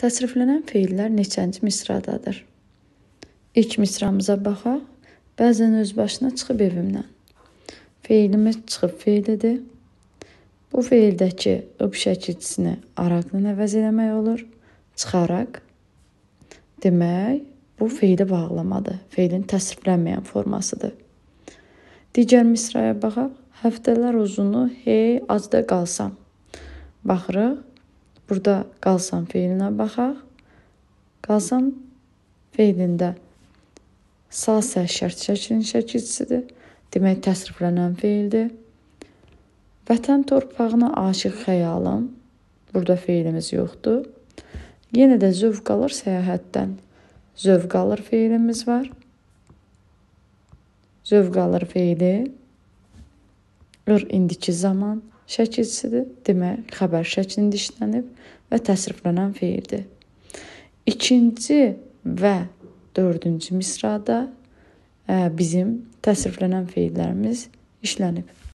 Təsriflənən feillər neçənci misradadır? İlk misramıza baxaq. Bəzən öz başına çıxıb evimdən. Feilimiz çıxıb feilidir. Bu feildəki ıb şəkilçisini araqla əvəz eləmək olur. Çıxaraq. Demək, bu feili bağlamadır. Feilin təsriflənməyən formasıdır. Digər misraya baxaq. Həftələr uzunu hey acda qalsam. Baxırıq. Burada qalsam feilinə baxaq. Qalsam feilində sağ səs şərt şəklinin şəkilçisidir. Demək təsriflənən feildir. Vətən torpağına aşiq xəyalım. Burada feilimiz yoxdur. Yenə də zövq alır səyahətdən. Zövq alır feilimiz var. Zövq alır feili. Ir indiki zaman şəkilçisidir. Demək, xəbər şəklində işlənib və təsriflənən feildir. İkinci və dördüncü misrada e, bizim təsriflənən feillərimiz işlənib.